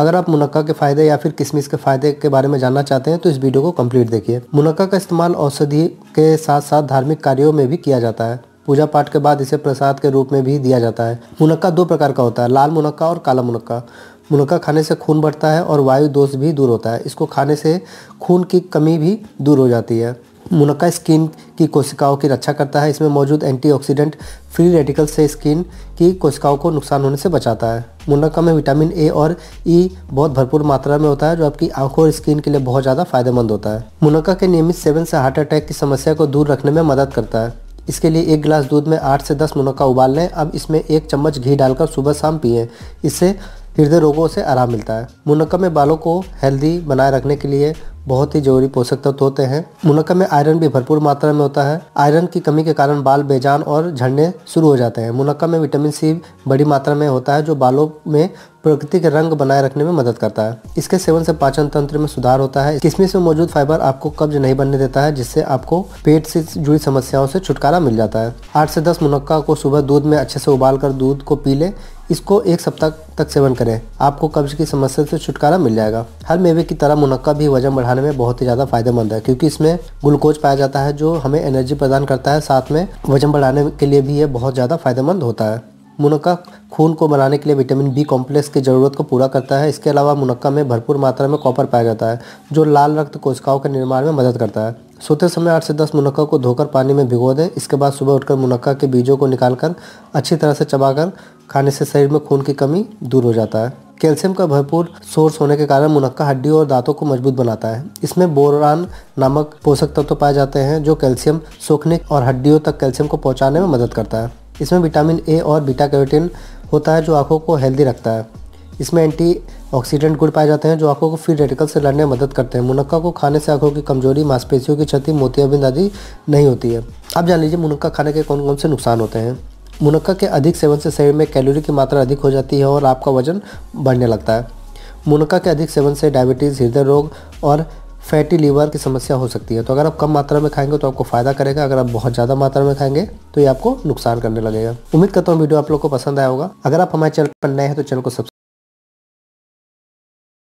अगर आप मुनक्का के फायदे या फिर किशमिश के फायदे के बारे में जानना चाहते हैं तो इस वीडियो को कंप्लीट देखिए मुनक्का का इस्तेमाल औषधि के साथ साथ धार्मिक कार्यों में भी किया जाता है पूजा पाठ के बाद इसे प्रसाद के रूप में भी दिया जाता है मुनक्का दो प्रकार का होता है लाल मुनक्का और काला मुनक्का मुनक्का खाने से खून बढ़ता है और वायु दोष भी दूर होता है इसको खाने से खून की कमी भी दूर हो जाती है मुनक्का स्किन की कोशिकाओं की रक्षा करता है इसमें मौजूद एंटीऑक्सीडेंट फ्री रेडिकल से स्किन की कोशिकाओं को नुकसान होने से बचाता है मुनक्का में विटामिन ए और ई e बहुत भरपूर मात्रा में होता है जो आपकी आंखों और स्किन के लिए बहुत ज़्यादा फायदेमंद होता है मुनक्का के नियमित सेवन से हार्ट अटैक की समस्या को दूर रखने में मदद करता है इसके लिए एक गिलास दूध में आठ से दस मुनक्का उबाल लें अब इसमें एक चम्मच घी डालकर सुबह शाम पिए इससे हृदय रोगों से आराम मिलता है मुनक्का में बालों को हेल्दी बनाए रखने के लिए बहुत ही जरूरी पोषक तत्व होते हैं मुनक्का में आयरन भी भरपूर मात्रा में होता है आयरन की कमी के कारण बाल बेजान और झड़ने शुरू हो जाते हैं मुनक्का में विटामिन सी बड़ी मात्रा में होता है जो बालों में प्रकृति के रंग बनाए रखने में मदद करता है इसके सेवन से पाचन तंत्र में सुधार होता है किशमिश में मौजूद फाइबर आपको कब्ज नहीं बनने देता है जिससे आपको पेट से जुड़ी समस्याओं से छुटकारा मिल जाता है आठ से दस मुनक्का को सुबह दूध में अच्छे से उबाल कर दूध को पी लें इसको एक सप्ताह तक सेवन करें आपको कब्ज की समस्या से छुटकारा मिल जाएगा हर मेवे की तरह मुनक्का भी वजन बढ़ाने में बहुत ही ज़्यादा फायदेमंद है क्योंकि इसमें ग्लूकोज पाया जाता है जो हमें एनर्जी प्रदान करता है साथ में वजन बढ़ाने के लिए भी यह बहुत ज़्यादा फायदेमंद होता है मुनक्का खून को बनाने के लिए विटामिन बी कॉम्प्लेक्स की ज़रूरत को पूरा करता है इसके अलावा मुनक्का में भरपूर मात्रा में कॉपर पाया जाता है जो लाल रक्त कोशिकाओं के निर्माण में मदद करता है सोते समय आठ से दस मुनक्का को धोकर पानी में भिगो दें इसके बाद सुबह उठकर मुनक्का के बीजों को निकालकर अच्छी तरह से चबाकर खाने से शरीर में खून की कमी दूर हो जाता है कैल्शियम का भरपूर सोर्स होने के कारण मुनक्का हड्डियों और दांतों को मजबूत बनाता है इसमें बोरान नामक पोषक तत्व तो पाए जाते हैं जो कैल्शियम सोखने और हड्डियों तक कैल्शियम को पहुँचाने में मदद करता है इसमें विटामिन ए और बीटा कैरोटीन होता है जो आँखों को हेल्दी रखता है इसमें एंटी ऑक्सीडेंट गुड़ पाए जाते हैं जो आंखों को फ्री रेडिकल से लड़ने में मदद करते हैं मुनक्का को खाने से आंखों की कमजोरी मांसपेशियों की क्षति मोतियाबिंद आदि नहीं होती है अब जान लीजिए मुनक्का खाने के कौन कौन से नुकसान होते हैं मुनक्का के अधिक सेवन से शरीर में कैलोरी की मात्रा अधिक हो जाती है और आपका वजन बढ़ने लगता है मुनक्का के अधिक सेवन से डायबिटीज़ हृदय रोग और फैटी लीवर की समस्या हो सकती है तो अगर आप कम मात्रा में खाएंगे तो आपको फ़ायदा करेगा अगर आप बहुत ज़्यादा मात्रा में खाएंगे तो ये आपको नुकसान करने लगेगा उम्मीद करता हूँ वीडियो आप लोग को पसंद आया होगा अगर आप हमारे चैनल पर नए हैं तो चैनल को सब्सक्राइब